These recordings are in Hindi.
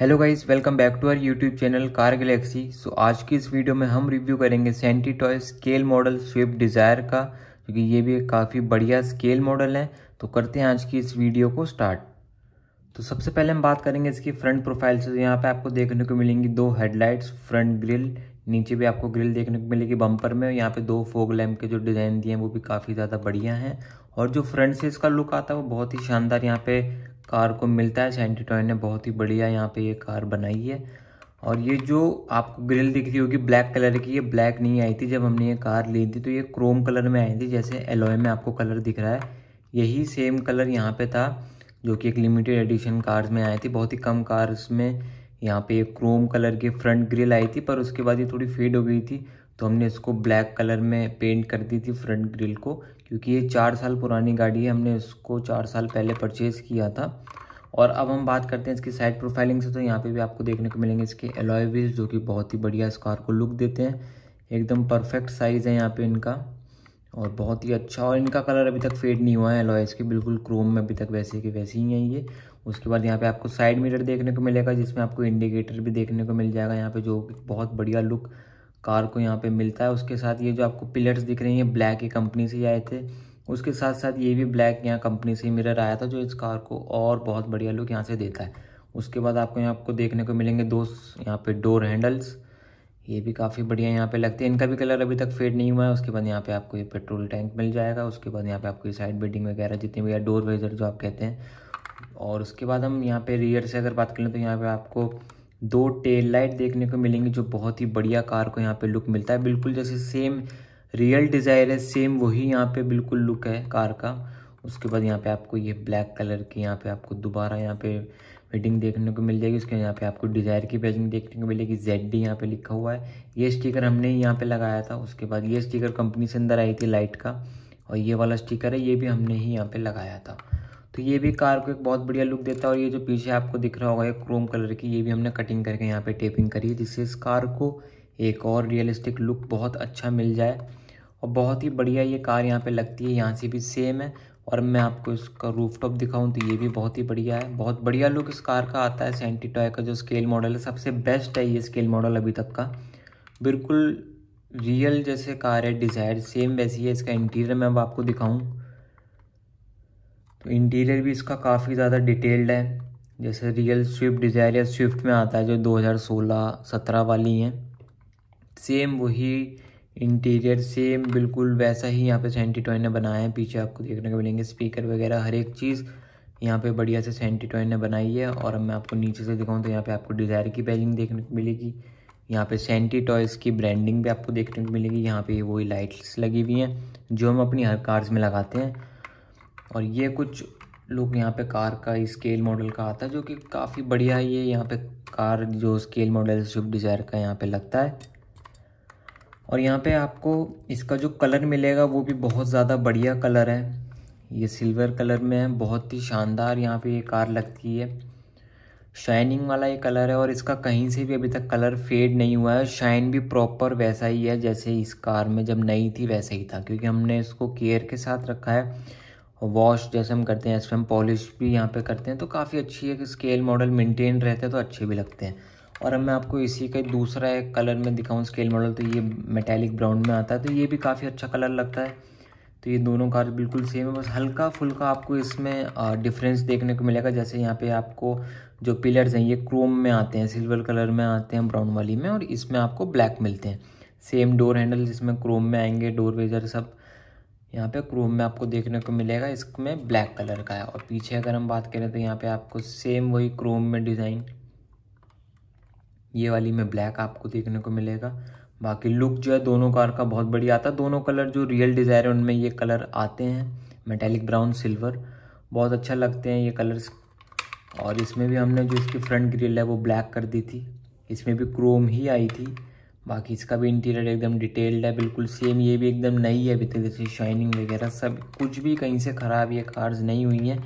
hello guys welcome back to our YouTube channel Car Galaxy so आज की इस वीडियो में हम रिव्यू करेंगे Centy toy scale model Swift Dzire का क्योंकि ये भी एक काफ़ी बढ़िया स्केल मॉडल है तो करते हैं आज की इस वीडियो को स्टार्ट तो सबसे पहले हम बात करेंगे इसकी फ्रंट प्रोफाइल से तो यहाँ पर आपको देखने को मिलेंगी दो हेडलाइट्स फ्रंट ग्रिल नीचे भी आपको ग्रिल देखने को मिलेगी बम्पर में यहाँ पे दो फोग लैम्प के जो डिज़ाइन दिए हैं वो भी काफ़ी ज़्यादा बढ़िया हैं और जो फ्रंट से इसका लुक आता है वो बहुत ही शानदार यहाँ पे कार को मिलता है सेंटी टॉय ने बहुत ही बढ़िया यहाँ पे ये कार बनाई है और ये जो आपको ग्रिल दिख रही होगी ब्लैक कलर की ये ब्लैक नहीं आई थी जब हमने ये कार ली थी तो ये क्रोम कलर में आई थी जैसे एलोए में आपको कलर दिख रहा है यही सेम कलर यहाँ पे था जो कि एक लिमिटेड एडिशन कार्स में आई थी बहुत ही कम कार्स में यहाँ पे क्रोम कलर की फ्रंट ग्रिल आई थी पर उसके बाद ये थोड़ी फेड हो गई थी तो हमने इसको ब्लैक कलर में पेंट कर दी थी फ्रंट ग्रिल को क्योंकि ये चार साल पुरानी गाड़ी है हमने इसको चार साल पहले परचेज़ किया था और अब हम बात करते हैं इसकी साइड प्रोफाइलिंग से तो यहाँ पे भी आपको देखने को मिलेंगे इसके एलॉय व्हील्स जो कि बहुत ही बढ़िया इस कार को लुक देते हैं एकदम परफेक्ट साइज़ है यहाँ पे इनका और बहुत ही अच्छा और इनका कलर अभी तक फेड नहीं हुआ है एलॉयस के बिल्कुल क्रोम में अभी तक वैसे के वैसे ही हैं ये उसके बाद यहाँ पे आपको साइड मिरर देखने को मिलेगा जिसमें आपको इंडिकेटर भी देखने को मिल जाएगा यहाँ पे जो बहुत बढ़िया लुक कार को यहाँ पे मिलता है उसके साथ ये जो आपको पिलर्स दिख रही हैं ब्लैक की कंपनी से ही आए थे उसके साथ साथ ये भी ब्लैक यहाँ कंपनी से मिरर आया था जो इस कार को और बहुत बढ़िया लुक यहाँ से देता है उसके बाद आपको यहाँ आपको देखने को मिलेंगे दो यहाँ पे डोर हैंडल्स ये भी काफ़ी बढ़िया यहाँ पे लगती है इनका भी कलर अभी तक फेड नहीं हुआ है उसके बाद यहाँ पे आपको ये पेट्रोल टैंक मिल जाएगा उसके बाद यहाँ पे आपको ये साइड बेडिंग वगैरह जितनी भी डोर वेजर जो आप कहते हैं और उसके बाद हम यहाँ पे रियर से अगर बात करें तो यहाँ पे आपको दो टेल लाइट देखने को मिलेंगी जो बहुत ही बढ़िया कार को यहाँ पर लुक मिलता है बिल्कुल जैसे सेम रियल डिज़ायर है सेम वही यहाँ पर बिल्कुल लुक है कार का उसके बाद यहाँ पर आपको ये ब्लैक कलर की यहाँ पर आपको दोबारा यहाँ पर हेडिंग देखने को मिल जाएगी उसके यहाँ पे आपको डिज़ायर की पेजिंग देखने को मिलेगी जेड डी यहाँ पे लिखा हुआ है ये स्टिकर हमने यहाँ पे लगाया था उसके बाद ये स्टिकर कंपनी से अंदर आई थी लाइट का और ये वाला स्टिकर है ये भी हमने ही यहाँ पे लगाया था तो ये भी कार को एक बहुत बढ़िया लुक देता है और ये जो पीछे आपको दिख रहा होगा ये क्रोम कलर की ये भी हमने कटिंग करके यहाँ पे टेपिंग करी है जिससे इस कार को एक और रियलिस्टिक लुक बहुत अच्छा मिल जाए और बहुत ही बढ़िया ये कार यहाँ पे लगती है यहाँ से भी सेम है और मैं आपको इसका रूफ टॉप दिखाऊँ तो ये भी बहुत ही बढ़िया है बहुत बढ़िया लुक इस कार का आता है सेंटी टॉय का जो स्केल मॉडल है सबसे बेस्ट है ये स्केल मॉडल अभी तक का बिल्कुल रियल जैसे कार है डिज़ायर सेम वैसी है इसका इंटीरियर मैं अब आपको दिखाऊँ तो इंटीरियर भी इसका काफ़ी ज़्यादा डिटेल्ड है जैसे रियल स्विफ्ट डिज़ायर या स्विफ्ट में आता है जो 2016-17 वाली हैं सेम वही इंटीरियर सेम बिल्कुल वैसा ही यहाँ पे सेंटी टॉय ने बनाया है पीछे आपको देखने को मिलेंगे स्पीकर वगैरह हर एक चीज़ यहाँ पे बढ़िया से सेंटी टॉय ने बनाई है और अब मैं आपको नीचे से दिखाऊँ तो यहाँ पे आपको डिज़ायर की पैकिंग देखने को मिलेगी यहाँ पे सेंटी टॉयस की ब्रांडिंग भी आपको देखने को मिलेगी यहाँ पे वही लाइट्स लगी हुई हैं जो हम अपनी हर कार्स में लगाते हैं और ये कुछ लोग यहाँ पे कार का स्केल मॉडल का आता है जो कि काफ़ी बढ़िया ये यहाँ पे कार जो स्केल मॉडल शुभ डिज़ायर का यहाँ पे लगता है और यहाँ पे आपको इसका जो कलर मिलेगा वो भी बहुत ज़्यादा बढ़िया कलर है ये सिल्वर कलर में है बहुत ही शानदार यहाँ पे ये कार लगती है शाइनिंग वाला ये कलर है और इसका कहीं से भी अभी तक कलर फेड नहीं हुआ है शाइन भी प्रॉपर वैसा ही है जैसे इस कार में जब नई थी वैसा ही था क्योंकि हमने इसको केयर के साथ रखा है वॉश जैसे हम करते हैं ऐसे हम पॉलिश भी यहाँ पे करते हैं तो काफ़ी अच्छी है कि स्केल मॉडल मेंटेन रहते हैं तो अच्छे भी लगते हैं और अब मैं आपको इसी का दूसरा एक कलर में दिखाऊँ स्केल मॉडल तो ये मेटेलिक ब्राउन में आता है तो ये भी काफ़ी अच्छा कलर लगता है तो ये दोनों कार बिल्कुल सेम है बस हल्का फुल्का आपको इसमें डिफरेंस देखने को मिलेगा जैसे यहाँ पे आपको जो पिलर्स हैं ये क्रोम में आते हैं सिल्वर कलर में आते हैं ब्राउन वाली में और इसमें आपको ब्लैक मिलते हैं सेम डोर हैंडल जिसमें क्रोम में आएंगे डोर वेजर सब यहाँ पे क्रोम में आपको देखने को मिलेगा इसमें ब्लैक कलर का है और पीछे अगर हम बात करें तो यहाँ पर आपको सेम वही क्रोम में डिज़ाइन ये वाली में ब्लैक आपको देखने को मिलेगा बाकी लुक जो है दोनों कार का बहुत बढ़िया आता है दोनों कलर जो रियल डिज़ायर है उनमें ये कलर आते हैं मेटेलिक ब्राउन सिल्वर बहुत अच्छा लगते हैं ये कलर्स और इसमें भी हमने जो इसकी फ्रंट ग्रिल है वो ब्लैक कर दी थी इसमें भी क्रोम ही आई थी बाकी इसका भी इंटीरियर एकदम डिटेल्ड है बिल्कुल सेम ये भी एकदम नई है अभी तक जैसे शाइनिंग वगैरह सब कुछ भी कहीं से ख़राब ये कार्स नहीं हुई हैं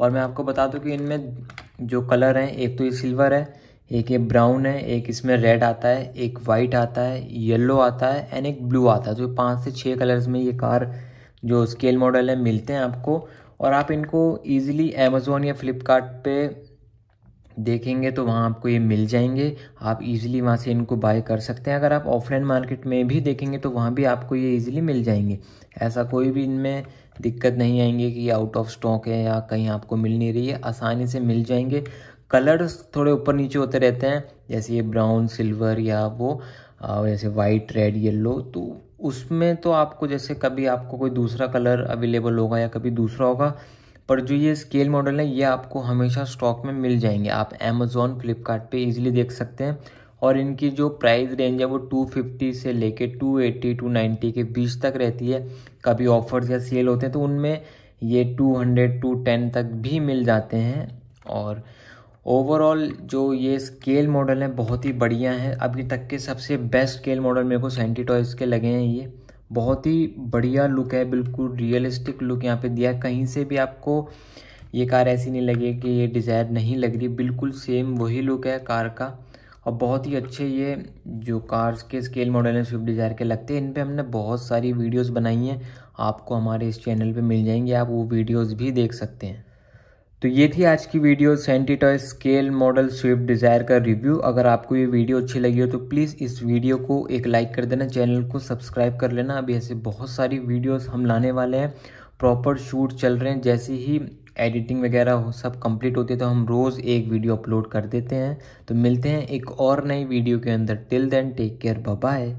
और मैं आपको बता दूँ कि इनमें जो कलर हैं एक तो ये सिल्वर है एक ये ब्राउन है एक इसमें रेड आता है एक वाइट आता है येलो आता है एंड एक ब्लू आता है तो पाँच से छः कलर्स में ये कार जो स्केल मॉडल है मिलते हैं आपको और आप इनको ईजिली अमेज़ोन या फ्लिपकार्ट देखेंगे तो वहाँ आपको ये मिल जाएंगे आप इजीली वहाँ से इनको बाय कर सकते हैं अगर आप ऑफलाइन मार्केट में भी देखेंगे तो वहाँ भी आपको ये इजीली मिल जाएंगे ऐसा कोई भी इनमें दिक्कत नहीं आएंगी कि आउट ऑफ स्टॉक है या कहीं आपको मिल नहीं रही है आसानी से मिल जाएंगे कलर्स थोड़े ऊपर नीचे होते रहते हैं जैसे ये ब्राउन सिल्वर या वो जैसे वाइट रेड येलो तो उसमें तो आपको जैसे कभी आपको कोई दूसरा कलर अवेलेबल होगा या कभी दूसरा होगा पर जो ये स्केल मॉडल है ये आपको हमेशा स्टॉक में मिल जाएंगे आप अमेज़ोन फ्लिपकार्ट ईजिली देख सकते हैं और इनकी जो प्राइस रेंज है वो 250 से लेके 280 290 के बीच तक रहती है कभी ऑफर्स या सेल होते हैं तो उनमें ये 200 210 तक भी मिल जाते हैं और ओवरऑल जो ये स्केल मॉडल है बहुत ही बढ़िया है अभी तक के सबसे बेस्ट स्केल मॉडल मेरे को सेंटी टॉयज़ के लगे हैं ये बहुत ही बढ़िया लुक है बिल्कुल रियलिस्टिक लुक यहाँ पे दिया कहीं से भी आपको ये कार ऐसी नहीं लगी कि ये डिज़ायर नहीं लग रही बिल्कुल सेम वही लुक है कार का और बहुत ही अच्छे ये जो कार्स के स्केल मॉडल हैं स्विफ्ट डिज़ायर के लगते हैं इन पर हमने बहुत सारी वीडियोज़ बनाई हैं आपको हमारे इस चैनल पर मिल जाएंगे आप वो वीडियोज़ भी देख सकते हैं तो ये थी आज की video Centy toy scale model Swift Dzire का रिव्यू अगर आपको ये वीडियो अच्छी लगी हो तो प्लीज़ इस वीडियो को एक लाइक कर देना चैनल को सब्सक्राइब कर लेना अभी ऐसे बहुत सारी वीडियोस हम लाने वाले हैं प्रॉपर शूट चल रहे हैं जैसे ही एडिटिंग वगैरह हो सब कंप्लीट होती है तो हम रोज़ एक वीडियो अपलोड कर देते हैं तो मिलते हैं एक और नई वीडियो के अंदर till then take care bye